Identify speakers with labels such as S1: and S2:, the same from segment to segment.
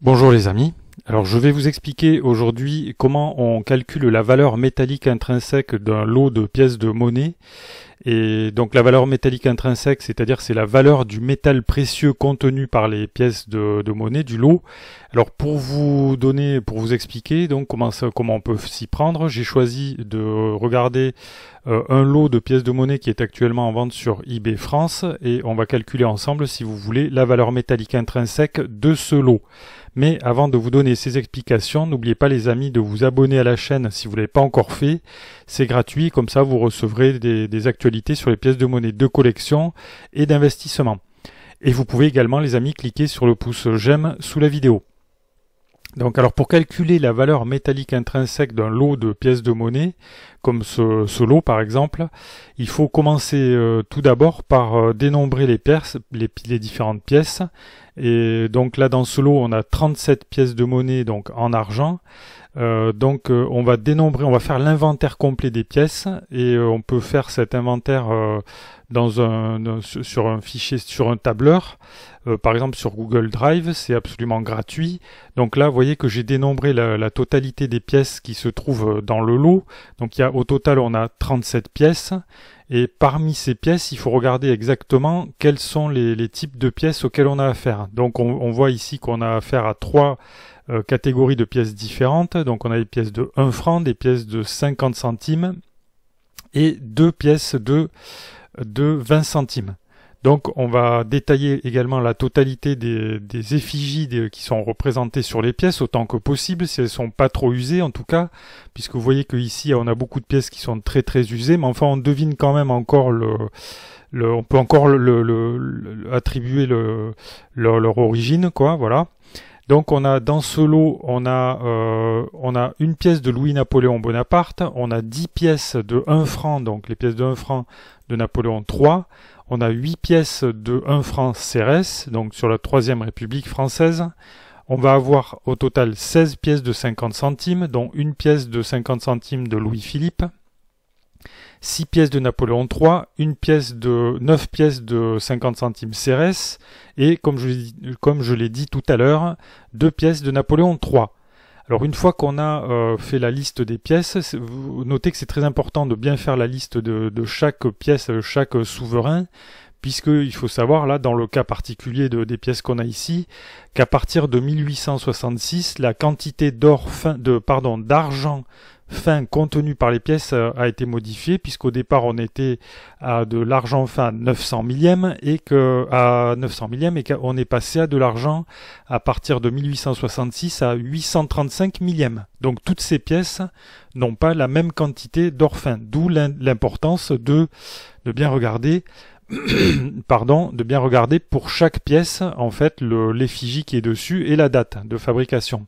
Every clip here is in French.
S1: Bonjour les amis. Alors je vais vous expliquer aujourd'hui comment on calcule la valeur métallique intrinsèque d'un lot de pièces de monnaie. Et donc la valeur métallique intrinsèque, c'est-à-dire c'est la valeur du métal précieux contenu par les pièces de, monnaie du lot. Alors pour vous donner, pour vous expliquer donc comment on peut s'y prendre, j'ai choisi de regarder euh, un lot de pièces de monnaie qui est actuellement en vente sur eBay France et on va calculer ensemble, si vous voulez, la valeur métallique intrinsèque de ce lot. Mais avant de vous donner ces explications, n'oubliez pas les amis de vous abonner à la chaîne si vous ne l'avez pas encore fait. C'est gratuit, comme ça vous recevrez des, des actualités sur les pièces de monnaie de collection et d'investissement. Et vous pouvez également les amis cliquer sur le pouce j'aime sous la vidéo. Donc, alors, pour calculer la valeur métallique intrinsèque d'un lot de pièces de monnaie, comme ce, lot par exemple, il faut commencer euh, tout d'abord par euh, dénombrer les, les, différentes pièces. Et donc là, dans ce lot, on a 37 pièces de monnaie donc en argent. Euh, donc on va dénombrer, on va faire l'inventaire complet des pièces et on peut faire cet inventaire dans un, sur un fichier, sur un tableur. Euh, par exemple, sur Google Drive, c'est absolument gratuit. Donc là, vous voyez que j'ai dénombré la, totalité des pièces qui se trouvent euh, dans le lot. Donc il y a, au total, on a 37 pièces. Et parmi ces pièces, il faut regarder exactement quels sont les, types de pièces auxquelles on a affaire. Donc on, voit ici qu'on a affaire à trois euh, catégories de pièces différentes. Donc on a des pièces de 1 franc, des pièces de 50 centimes et deux pièces de de 20 centimes. Donc on va détailler également la totalité des, des effigies qui sont représentées sur les pièces autant que possible, si elles sont pas trop usées en tout cas, puisque vous voyez qu'ici on a beaucoup de pièces qui sont très très usées, mais enfin on devine quand même encore le... on peut encore le, le, attribuer leur origine, quoi, voilà. Donc on a dans ce lot, on a, euh, on a une pièce de Louis-Napoléon Bonaparte, on a 10 pièces de 1 franc, donc les pièces de 1 franc de Napoléon III. On a huit pièces de 1 franc CRS, donc sur la Troisième République française. On va avoir au total 16 pièces de 50 centimes, dont une pièce de 50 centimes de Louis-Philippe, six pièces de Napoléon III, une pièce de 9 pièces de 50 centimes CRS et comme je, comme je l'ai dit tout à l'heure, deux pièces de Napoléon III. Alors une fois qu'on a euh, fait la liste des pièces, vous notez que c'est très important de bien faire la liste de, chaque pièce, euh, chaque euh, souverain, puisqu'il faut savoir, là, dans le cas particulier des pièces qu'on a ici, qu'à partir de 1866, la quantité d'or, de, pardon, d'argent fin contenu par les pièces euh, a été modifié puisqu'au départ on était à de l'argent fin 900 millième et que à 900 millième et qu'on est passé à de l'argent à partir de 1866 à 835 millième. Donc toutes ces pièces n'ont pas la même quantité d'or fin, d'où l'importance de, de bien regarder pardon, de bien regarder pour chaque pièce en fait l'effigie qui est dessus et la date de fabrication.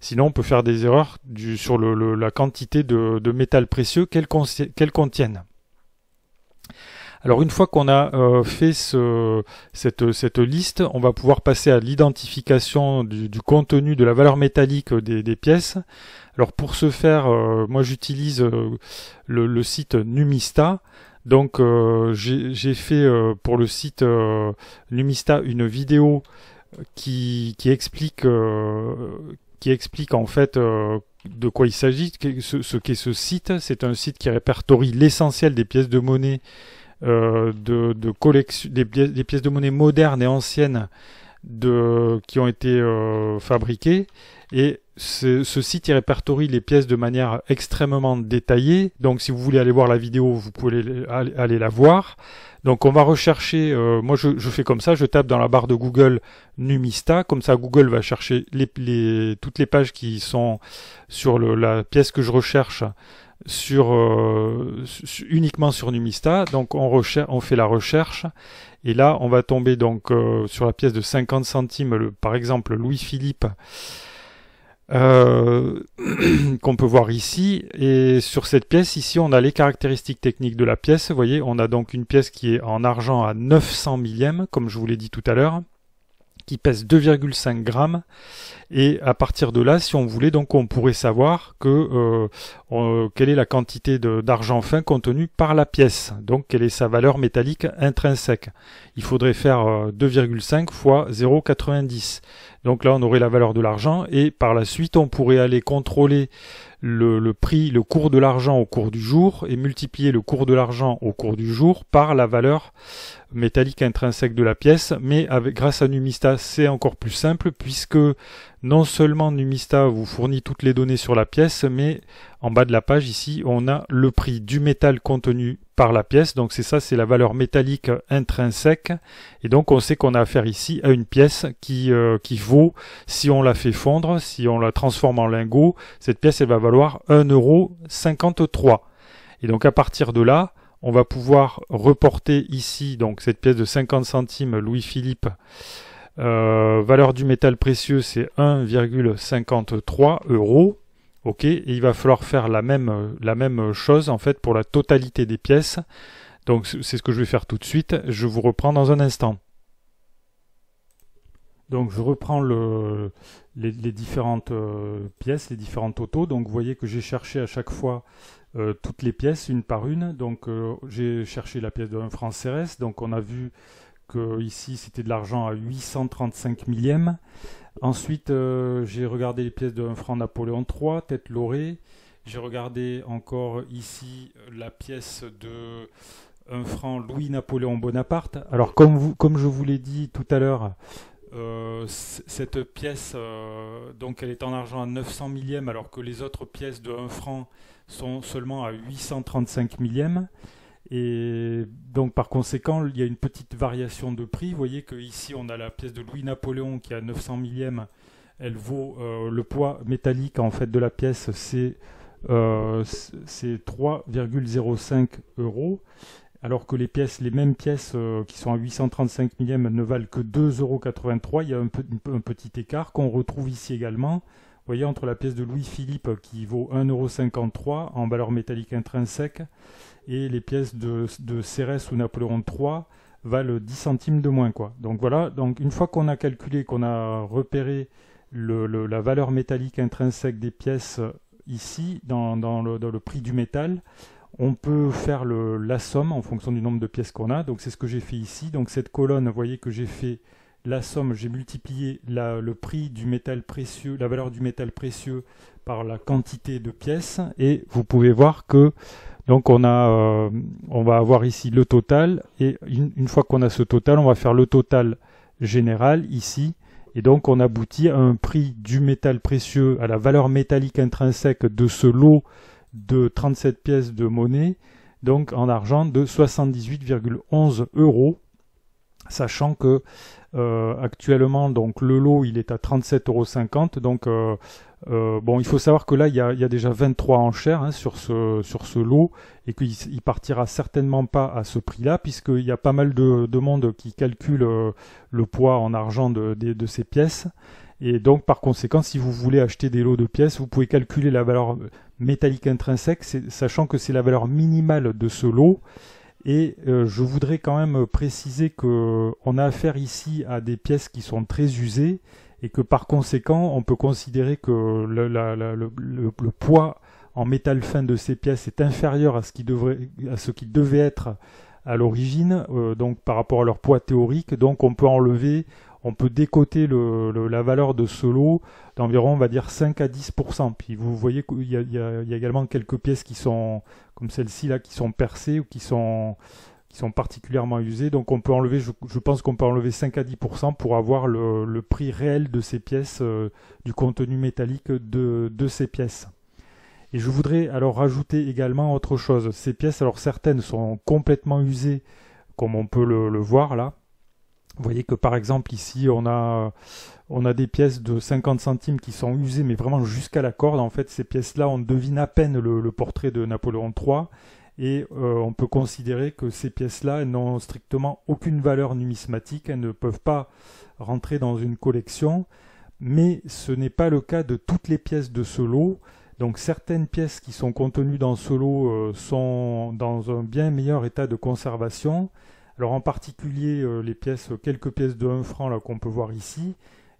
S1: Sinon, on peut faire des erreurs du, sur le, la quantité de, métal précieux qu'elles contiennent. Alors une fois qu'on a euh, fait ce, cette, cette, liste, on va pouvoir passer à l'identification du, contenu de la valeur métallique des, pièces. Alors pour ce faire, euh, moi j'utilise euh, le, site Numista. Donc euh, j'ai fait euh, pour le site euh, Numista une vidéo qui, qui explique qui explique en fait de quoi il s'agit, ce, qu'est ce site. C'est un site qui répertorie l'essentiel des pièces de monnaie de, collection, des, pièces de monnaie modernes et anciennes qui ont été fabriquées et ce, site il répertorie les pièces de manière extrêmement détaillée. Donc si vous voulez aller voir la vidéo, vous pouvez aller, la voir. Donc on va rechercher, euh, moi je, fais comme ça, je tape dans la barre de Google Numista, comme ça Google va chercher les, toutes les pages qui sont sur la pièce que je recherche sur, euh, uniquement sur Numista. Donc on, on fait la recherche et là on va tomber donc euh, sur la pièce de 50 centimes, par exemple Louis Philippe. Euh, qu'on peut voir ici. Et sur cette pièce, ici, on a les caractéristiques techniques de la pièce. Vous voyez, on a donc une pièce qui est en argent à 900 millièmes, comme je vous l'ai dit tout à l'heure qui pèse 2,5 grammes. Et à partir de là, si on voulait, donc on pourrait savoir que euh, quelle est la quantité d'argent fin contenu par la pièce, donc quelle est sa valeur métallique intrinsèque. Il faudrait faire 2,5 euh, fois 0,90. Donc là, on aurait la valeur de l'argent et par la suite, on pourrait aller contrôler le prix, le cours de l'argent au cours du jour et multiplier le cours de l'argent au cours du jour par la valeur métallique intrinsèque de la pièce, mais avec, grâce à Numista, c'est encore plus simple puisque non seulement Numista vous fournit toutes les données sur la pièce, mais en bas de la page ici, on a le prix du métal contenu par la pièce. Donc c'est ça, c'est la valeur métallique intrinsèque. Et donc on sait qu'on a affaire ici à une pièce qui, euh, qui vaut, si on la fait fondre, si on la transforme en lingot, cette pièce elle va valoir 1,53€. Et donc à partir de là, on va pouvoir reporter ici donc cette pièce de 50 centimes Louis-Philippe. Euh, valeur du métal précieux, c'est 1,53 euros. Ok, et il va falloir faire la même, la même chose en fait pour la totalité des pièces. Donc c'est ce que je vais faire tout de suite. Je vous reprends dans un instant. Donc je reprends le, les, différentes euh, pièces, les différents totaux. Donc vous voyez que j'ai cherché à chaque fois euh, toutes les pièces une par une. Donc euh, j'ai cherché la pièce de 1 franc CRS, donc on a vu que ici c'était de l'argent à 835 millièmes. Ensuite euh, j'ai regardé les pièces de 1 franc Napoléon III, tête laurée. J'ai regardé encore ici la pièce de 1 franc Louis-Napoléon Bonaparte. Alors comme, vous, comme je vous l'ai dit tout à l'heure, cette pièce, donc elle est en argent à 900 millièmes, alors que les autres pièces de 1 franc sont seulement à 835 millièmes. Et donc par conséquent, il y a une petite variation de prix. Vous voyez ici on a la pièce de Louis-Napoléon qui est à 900 millièmes. Elle vaut euh, le poids métallique en fait de la pièce, c'est 3,05 euh, euros. Alors que les pièces, les mêmes pièces euh, qui sont à 835 millièmes ne valent que 2,83 euros. Il y a un petit écart qu'on retrouve ici également vous voyez, entre la pièce de Louis-Philippe qui vaut 1,53€ en valeur métallique intrinsèque et les pièces de, de Cérès ou Napoléon III valent 10 centimes de moins. Quoi. Donc voilà, donc une fois qu'on a calculé, qu'on a repéré la valeur métallique intrinsèque des pièces euh, ici, dans, le, prix du métal, on peut faire la somme en fonction du nombre de pièces qu'on a. Donc c'est ce que j'ai fait ici. Donc cette colonne, vous voyez que j'ai fait la somme, j'ai multiplié le prix du métal précieux, la valeur du métal précieux par la quantité de pièces et vous pouvez voir que donc on a euh, on va avoir ici le total et une, une fois qu'on a ce total, on va faire le total général ici et donc on aboutit à un prix du métal précieux à la valeur métallique intrinsèque de ce lot de 37 pièces de monnaie donc en argent de 78,11 euros sachant que euh, actuellement donc le lot il est à 37,50 donc euh, euh, bon il faut savoir que là il y a, il y a déjà 23 enchères hein, sur ce sur ce lot et qu'il partira certainement pas à ce prix là puisqu'il y a pas mal de, monde qui calcule euh, le poids en argent de ces pièces et donc, par conséquent, si vous voulez acheter des lots de pièces, vous pouvez calculer la valeur métallique intrinsèque, sachant que c'est la valeur minimale de ce lot et euh, je voudrais quand même préciser qu'on a affaire ici à des pièces qui sont très usées et que par conséquent, on peut considérer que le, poids en métal fin de ces pièces est inférieur à ce qui, à ce qui devait être à l'origine, euh, donc par rapport à leur poids théorique. Donc on peut enlever, on peut décoter le, la valeur de ce lot d'environ, on va dire, 5 à 10%. Puis vous voyez qu'il y, a également quelques pièces qui sont, comme celle-ci là, qui sont percées ou qui sont, qui sont particulièrement usées. Donc on peut enlever, je, pense qu'on peut enlever 5 à 10% pour avoir le, prix réel de ces pièces, euh, du contenu métallique de, de ces pièces. Et je voudrais alors rajouter également autre chose. Ces pièces, alors certaines sont complètement usées, comme on peut le voir là, vous voyez que par exemple ici on a on a des pièces de 50 centimes qui sont usées mais vraiment jusqu'à la corde. En fait ces pièces-là on devine à peine le, portrait de Napoléon III et euh, on peut considérer que ces pièces-là n'ont strictement aucune valeur numismatique, elles ne peuvent pas rentrer dans une collection. Mais ce n'est pas le cas de toutes les pièces de ce lot. Donc certaines pièces qui sont contenues dans ce lot euh, sont dans un bien meilleur état de conservation alors en particulier euh, les pièces, euh, quelques pièces de 1 franc qu'on peut voir ici,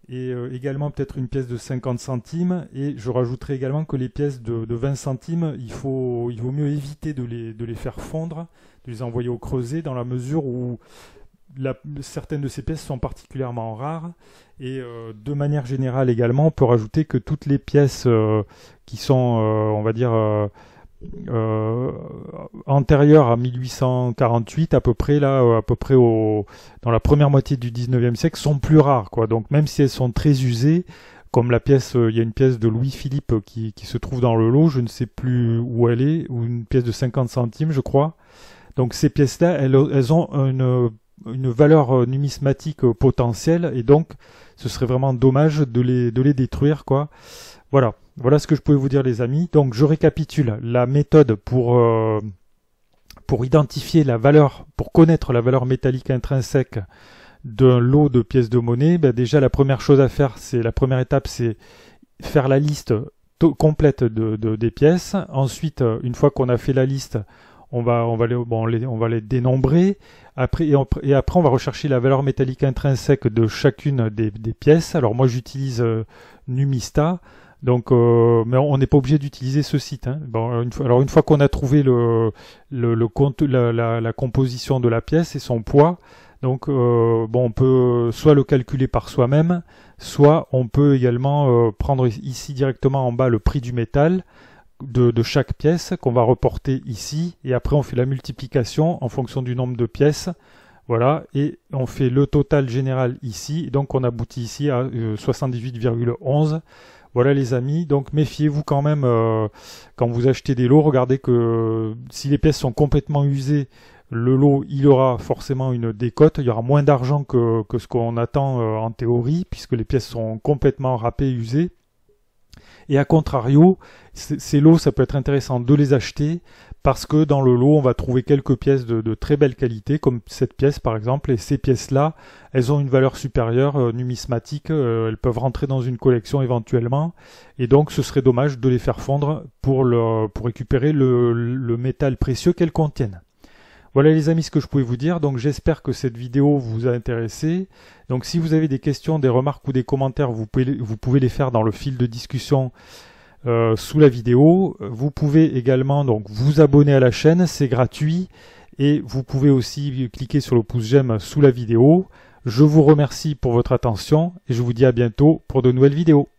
S1: et euh, également peut-être une pièce de 50 centimes, et je rajouterai également que les pièces de, 20 centimes, il, faut, il vaut mieux éviter de les, de les faire fondre, de les envoyer au creuset, dans la mesure où certaines de ces pièces sont particulièrement rares et de manière générale également on peut rajouter que toutes les pièces qui sont on va dire euh, antérieure à 1848 à peu près là euh, à peu près au dans la première moitié du 19e siècle sont plus rares quoi donc même si elles sont très usées comme la pièce euh, il y a une pièce de Louis Philippe euh, qui, qui se trouve dans le lot je ne sais plus où elle est ou une pièce de 50 centimes je crois donc ces pièces là elles, elles ont une une valeur numismatique potentielle et donc ce serait vraiment dommage de les de les détruire quoi voilà, voilà ce que je pouvais vous dire les amis. Donc je récapitule la méthode pour euh, pour identifier la valeur, pour connaître la valeur métallique intrinsèque d'un lot de pièces de monnaie. Ben, déjà la première chose à faire, c'est la première étape, c'est faire la liste complète de, des pièces. Ensuite, euh, une fois qu'on a fait la liste, on va, on va, les, on va les dénombrer. Après, et, après, on va rechercher la valeur métallique intrinsèque de chacune des, pièces. Alors moi, j'utilise euh, Numista. Donc, euh, mais on n'est pas obligé d'utiliser ce site. Hein. Bon, une fois, alors une fois qu'on a trouvé le, compte, la, composition de la pièce et son poids, donc euh, bon, on peut soit le calculer par soi-même, soit on peut également euh, prendre ici directement en bas le prix du métal de, chaque pièce qu'on va reporter ici, et après on fait la multiplication en fonction du nombre de pièces. Voilà, et on fait le total général ici, donc on aboutit ici à 78,11 voilà les amis, donc méfiez-vous quand même euh, quand vous achetez des lots, regardez que si les pièces sont complètement usées, le lot il aura forcément une décote, il y aura moins d'argent que, que, ce qu'on attend euh, en théorie, puisque les pièces sont complètement râpées, usées. Et à contrario, ces lots, ça peut être intéressant de les acheter parce que dans le lot, on va trouver quelques pièces de, très belle qualité, comme cette pièce par exemple. Et ces pièces-là, elles ont une valeur supérieure euh, numismatique, euh, elles peuvent rentrer dans une collection éventuellement. Et donc, ce serait dommage de les faire fondre pour, récupérer le métal précieux qu'elles contiennent. Voilà les amis ce que je pouvais vous dire, donc j'espère que cette vidéo vous a intéressé. Donc si vous avez des questions, des remarques ou des commentaires, vous pouvez, vous pouvez les faire dans le fil de discussion euh, sous la vidéo. Vous pouvez également donc vous abonner à la chaîne, c'est gratuit. Et vous pouvez aussi cliquer sur le pouce j'aime sous la vidéo. Je vous remercie pour votre attention et je vous dis à bientôt pour de nouvelles vidéos.